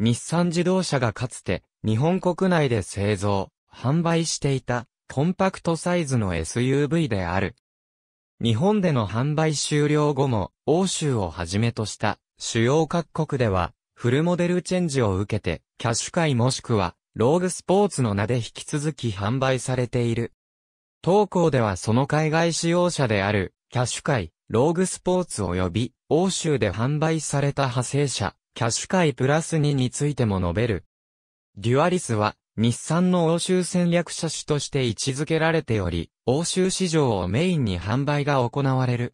日産自動車がかつて日本国内で製造、販売していたコンパクトサイズの SUV である。日本での販売終了後も欧州をはじめとした主要各国ではフルモデルチェンジを受けてキャッシュ界もしくはローグスポーツの名で引き続き販売されている。当校ではその海外使用者であるキャッシュ界ローグスポーツ及び欧州で販売された派生車キャッシュカイプラス2についても述べる。デュアリスは、日産の欧州戦略車種として位置づけられており、欧州市場をメインに販売が行われる。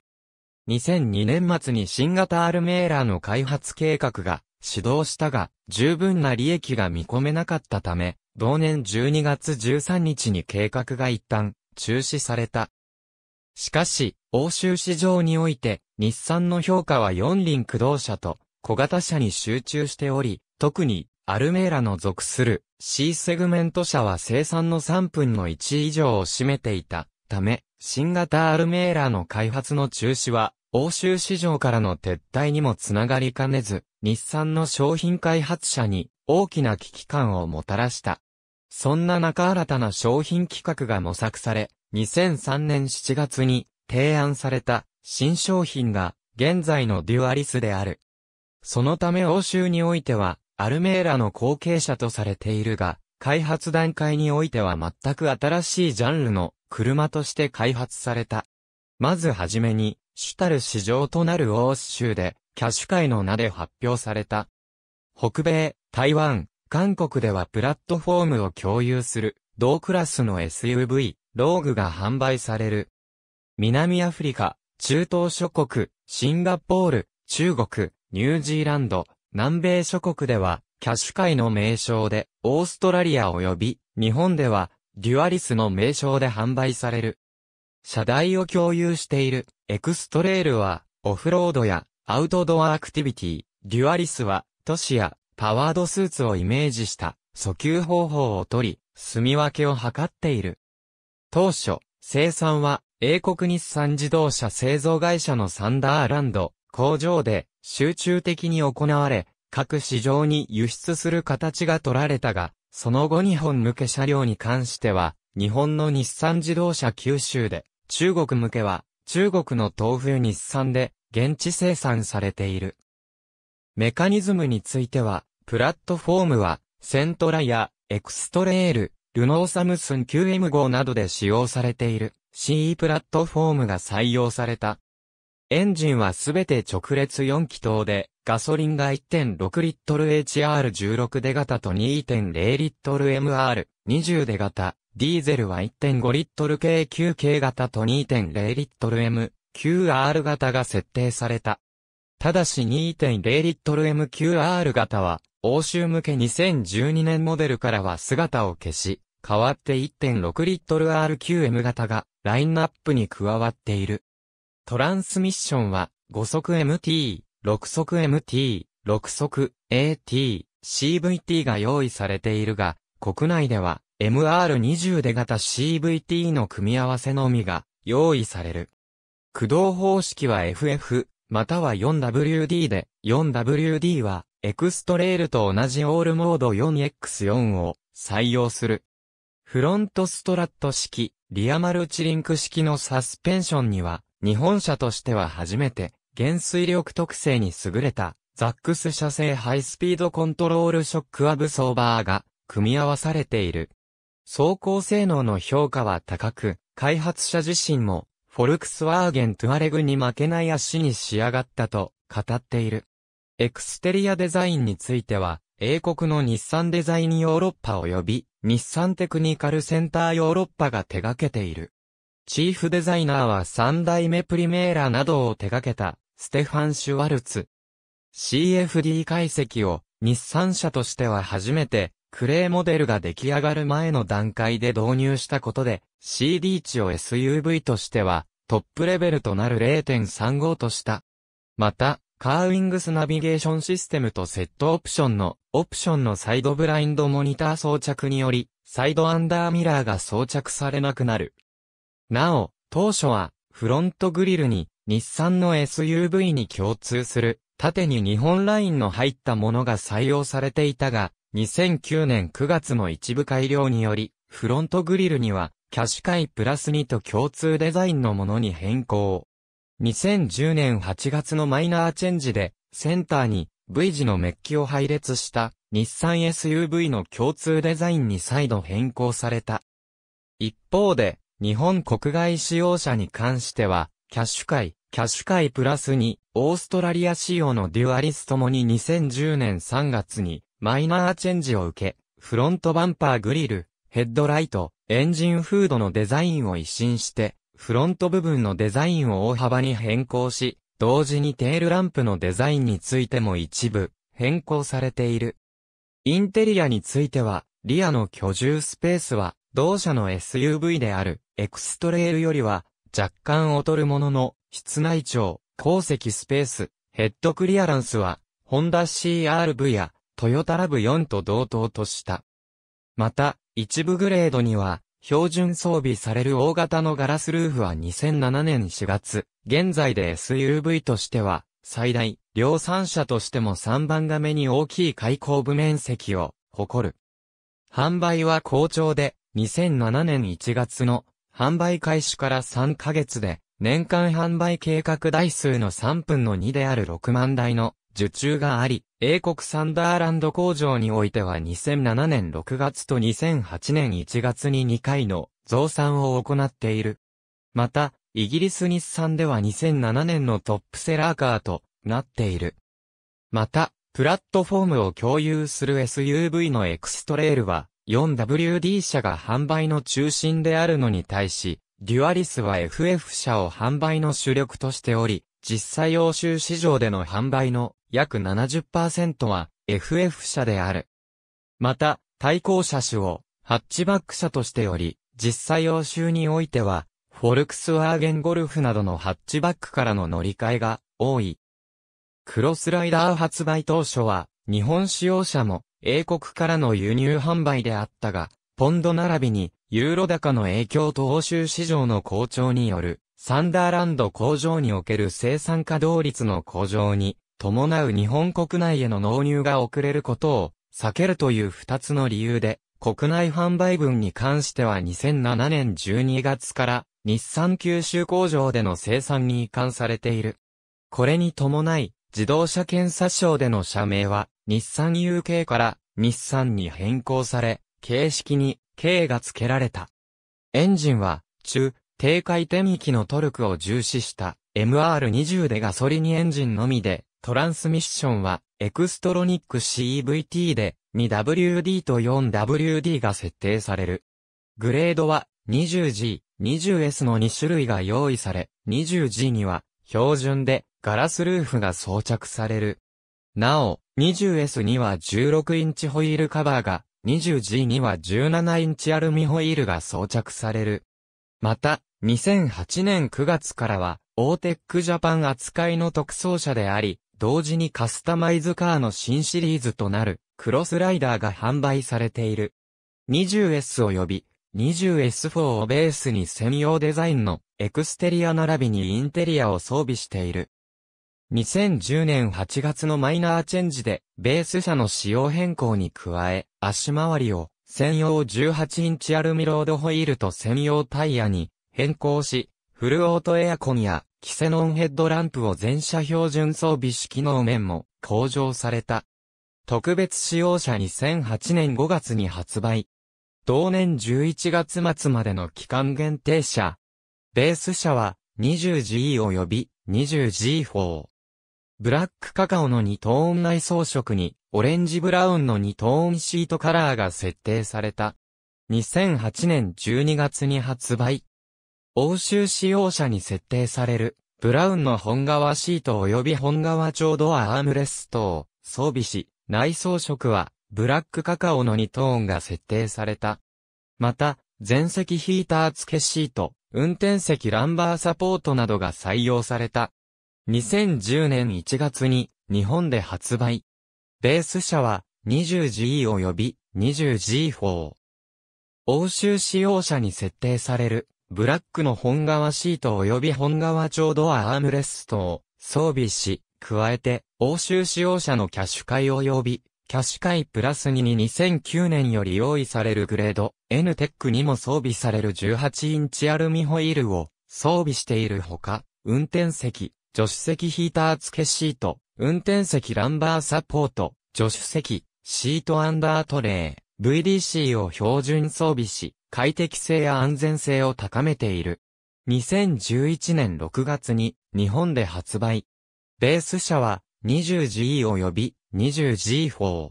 2002年末に新型アルメーラーの開発計画が始動したが、十分な利益が見込めなかったため、同年12月13日に計画が一旦中止された。しかし、欧州市場において、日産の評価は四輪駆動車と小型車に集中しており、特にアルメーラの属する C セグメント車は生産の3分の1以上を占めていたため、新型アルメーラの開発の中止は、欧州市場からの撤退にもつながりかねず、日産の商品開発者に大きな危機感をもたらした。そんな中新たな商品企画が模索され、2003年7月に提案された新商品が現在のデュアリスであるそのため欧州においては、アルメーラの後継者とされているが、開発段階においては全く新しいジャンルの車として開発された。まずはじめに、主たる市場となる欧州で、キャッシュ界の名で発表された。北米、台湾、韓国ではプラットフォームを共有する、同クラスの SUV、ローグが販売される。南アフリカ、中東諸国、シンガポール、中国、ニュージーランド、南米諸国では、キャッシュ界の名称で、オーストラリア及び、日本では、デュアリスの名称で販売される。車台を共有している、エクストレールは、オフロードや、アウトドアアクティビティ、デュアリスは、都市や、パワードスーツをイメージした、訴求方法をとり、住み分けを図っている。当初、生産は、英国日産自動車製造会社のサンダーランド、工場で、集中的に行われ、各市場に輸出する形が取られたが、その後日本向け車両に関しては、日本の日産自動車九州で、中国向けは、中国の東風日産で、現地生産されている。メカニズムについては、プラットフォームは、セントラや、エクストレール、ルノーサムスン QM 号などで使用されている CE プラットフォームが採用されたエンジンはすべて直列4気筒で、ガソリンが1.6リットル HR16 出型と2.0リットル MR20 出型、ディーゼルは1.5リットル k q k 型と2.0リットル m q r 型が設定された。ただし2.0リットル MQR 型は、欧州向け2012年モデルからは姿を消し、代わって1.6リットル RQM 型がラインナップに加わっている。トランスミッションは、5速 MT、6速 MT、6速 AT、CVT が用意されているが、国内では MR20 で型 CVT の組み合わせのみが用意される。駆動方式は FF、または 4WD で、4WD はエクストレールと同じオールモード 4X4 を採用する。フロントストラット式、リアマルチリンク式のサスペンションには、日本車としては初めて、減衰力特性に優れた、ザックス車製ハイスピードコントロールショックアブソーバーが、組み合わされている。走行性能の評価は高く、開発者自身も、フォルクスワーゲントゥアレグに負けない足に仕上がったと語っている。エクステリアデザインについては、英国の日産デザインヨーロッパ及び、日産テクニカルセンターヨーロッパが手掛けている。チーフデザイナーは三代目プリメーラなどを手掛けた、ステファン・シュワルツ。CFD 解析を、日産社としては初めて、クレーモデルが出来上がる前の段階で導入したことで、CD 値を SUV としては、トップレベルとなる0.35とした。また、カーウィングスナビゲーションシステムとセットオプションの、オプションのサイドブラインドモニター装着により、サイドアンダーミラーが装着されなくなる。なお、当初は、フロントグリルに、日産の SUV に共通する、縦に日本ラインの入ったものが採用されていたが、2009年9月の一部改良により、フロントグリルには、キャシカイプラス2と共通デザインのものに変更。2010年8月のマイナーチェンジで、センターに V 字のメッキを配列した日産 SUV の共通デザインに再度変更された。一方で、日本国外使用者に関しては、キャッシュ会、キャッシュ会プラスに、オーストラリア仕様のデュアリスともに2010年3月に、マイナーチェンジを受け、フロントバンパーグリル、ヘッドライト、エンジンフードのデザインを一新して、フロント部分のデザインを大幅に変更し、同時にテールランプのデザインについても一部変更されている。インテリアについては、リアの居住スペースは同社の SUV であるエクストレールよりは若干劣るものの室内長、鉱石スペース、ヘッドクリアランスはホンダ CRV やトヨタラブ4と同等とした。また、一部グレードには、標準装備される大型のガラスルーフは2007年4月、現在で SUV としては、最大、量産車としても3番画目に大きい開口部面積を、誇る。販売は好調で、2007年1月の販売開始から3ヶ月で、年間販売計画台数の3分の2である6万台の受注があり、英国サンダーランド工場においては2007年6月と2008年1月に2回の増産を行っている。また、イギリス日産では2007年のトップセラーカーとなっている。また、プラットフォームを共有する SUV のエクストレールは、4WD 車が販売の中心であるのに対し、デュアリスは FF 車を販売の主力としており、実際欧州市場での販売の約70%は FF 車である。また、対向車種をハッチバック車としており、実際欧州においては、フォルクスワーゲンゴルフなどのハッチバックからの乗り換えが多い。クロスライダー発売当初は、日本使用車も英国からの輸入販売であったが、ポンド並びに、ユーロ高の影響と欧州市場の好調による、サンダーランド工場における生産稼働率の向上に、伴う日本国内への納入が遅れることを、避けるという二つの理由で、国内販売分に関しては2007年12月から日産九州工場での生産に移管されている。これに伴い、自動車検査省での社名は、日産 UK から日産に変更され、形式に K が付けられた。エンジンは、中、低回転域のトルクを重視した MR20 でガソリンエンジンのみで、トランスミッションは、エクストロニック CVT で、2WD と 4WD が設定される。グレードは 20G、20S の2種類が用意され、20G には標準でガラスルーフが装着される。なお、20S には16インチホイールカバーが、20G には17インチアルミホイールが装着される。また、2008年9月からは、オーテックジャパン扱いの特装車であり、同時にカスタマイズカーの新シリーズとなる、クロスライダーが販売されている。20S 及び 20S4 をベースに専用デザインのエクステリア並びにインテリアを装備している。2010年8月のマイナーチェンジで、ベース車の仕様変更に加え、足回りを専用18インチアルミロードホイールと専用タイヤに変更し、フルオートエアコンやキセノンヘッドランプを全車標準装備式の能面も向上された。特別使用車2008年5月に発売。同年11月末までの期間限定車。ベース車は 20G 及び 20G4。ブラックカカオの二トーン内装色に、オレンジブラウンの二トーンシートカラーが設定された。2008年12月に発売。欧州使用者に設定される、ブラウンの本革シート及び本革調ドアアームレストを装備し、内装色は、ブラックカカオの二トーンが設定された。また、前席ヒーター付けシート、運転席ランバーサポートなどが採用された。2010年1月に日本で発売。ベース車は 20G 及び 20G4。欧州使用車に設定されるブラックの本革シート及び本革調ドアアームレストを装備し、加えて欧州使用車のキャッシュ会及びキャッシュ会プラス2に2009年より用意されるグレード N テックにも装備される18インチアルミホイールを装備しているほか、運転席、助手席ヒーター付けシート、運転席ランバーサポート、助手席、シートアンダートレー、VDC を標準装備し、快適性や安全性を高めている。2011年6月に日本で発売。ベース車は 20G 及び 20G4。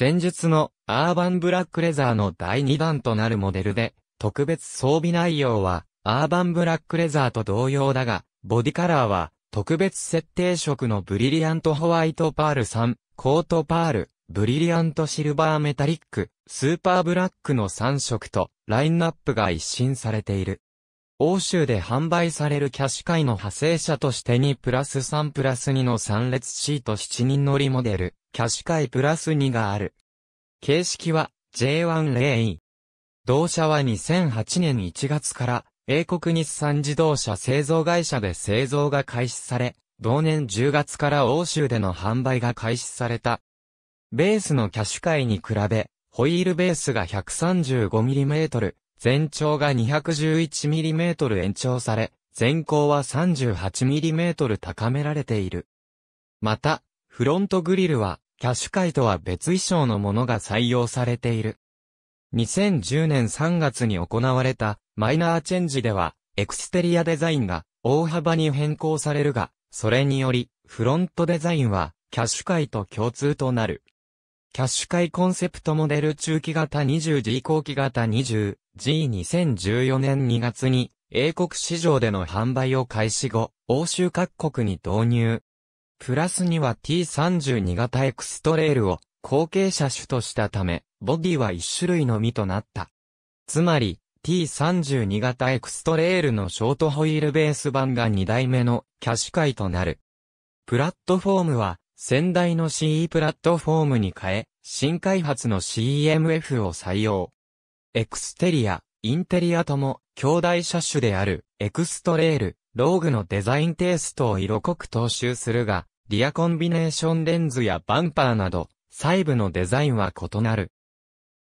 前述のアーバンブラックレザーの第2弾となるモデルで、特別装備内容はアーバンブラックレザーと同様だが、ボディカラーは、特別設定色のブリリアントホワイトパール3、コートパール、ブリリアントシルバーメタリック、スーパーブラックの3色と、ラインナップが一新されている。欧州で販売されるキャッシカイの派生車として2プラス3プラス2の3列シート7人乗りモデル、キャッシカイプラス2がある。形式は J1 レイン。同社は2008年1月から英国日産自動車製造会社で製造が開始され、同年10月から欧州での販売が開始された。ベースのキャシュカイに比べ、ホイールベースが 135mm、全長が 211mm 延長され、全高は 38mm 高められている。また、フロントグリルは、キャッシュカイとは別衣装のものが採用されている。2010年3月に行われた、マイナーチェンジでは、エクステリアデザインが大幅に変更されるが、それにより、フロントデザインは、キャッシュ界と共通となる。キャッシュ界コンセプトモデル中期型 20G 後期型 20G2014 年2月に、英国市場での販売を開始後、欧州各国に導入。プラスには T32 型エクストレールを後継車種としたため、ボディは一種類のみとなった。つまり、T32 型エクストレールのショートホイールベース版が2代目のキャッシカイとなる。プラットフォームは、先代の CE プラットフォームに変え、新開発の CEMF を採用。エクステリア、インテリアとも、兄弟車種である、エクストレール、ローグのデザインテイストを色濃く踏襲するが、リアコンビネーションレンズやバンパーなど、細部のデザインは異なる。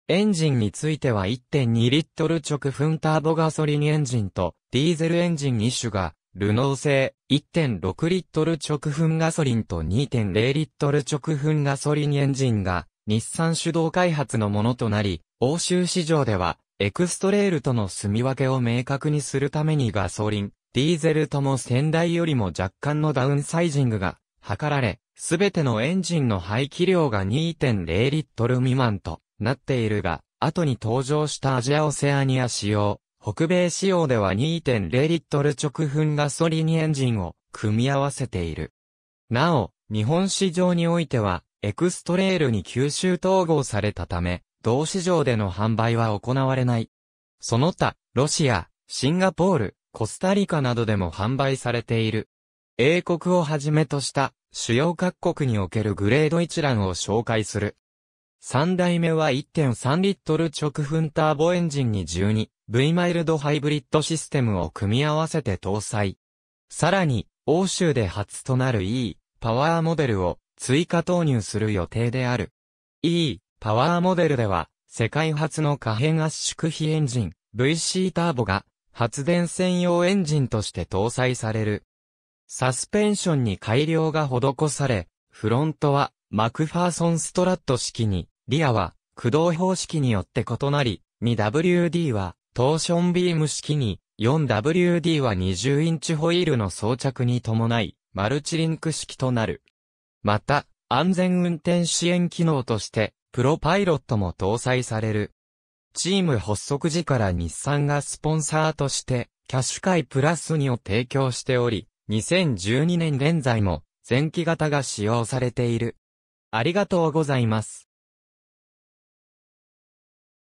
エンジンについては1.2リットル直噴ターボガソリンエンジンとディーゼルエンジン2種が、ルノー製1.6リットル直噴ガソリンと2.0リットル直噴ガソリンエンジンが、日産主導開発のものとなり、欧州市場では、エクストレールとの住み分けを明確にするためにガソリン、ディーゼルとも先代よりも若干のダウンサイジングが図られ、すべてのエンジンの排気量が2.0リットル未満となっているが、後に登場したアジアオセアニア仕様、北米仕様では2.0リットル直噴ガソリンエンジンを組み合わせている。なお、日本市場においては、エクストレールに吸収統合されたため、同市場での販売は行われない。その他、ロシア、シンガポール、コスタリカなどでも販売されている。英国をはじめとした主要各国におけるグレード一覧を紹介する。三代目は1.3リットル直噴ターボエンジンに 12V マイルドハイブリッドシステムを組み合わせて搭載。さらに、欧州で初となる E パワーモデルを追加投入する予定である。E パワーモデルでは、世界初の可変圧縮比エンジン VC ターボが発電専用エンジンとして搭載される。サスペンションに改良が施され、フロントはマクファーソンストラット式に、リアは、駆動方式によって異なり、2WD は、トーションビーム式に、4WD は20インチホイールの装着に伴い、マルチリンク式となる。また、安全運転支援機能として、プロパイロットも搭載される。チーム発足時から日産がスポンサーとして、キャッシュイプラス2を提供しており、2012年現在も、前期型が使用されている。ありがとうございます。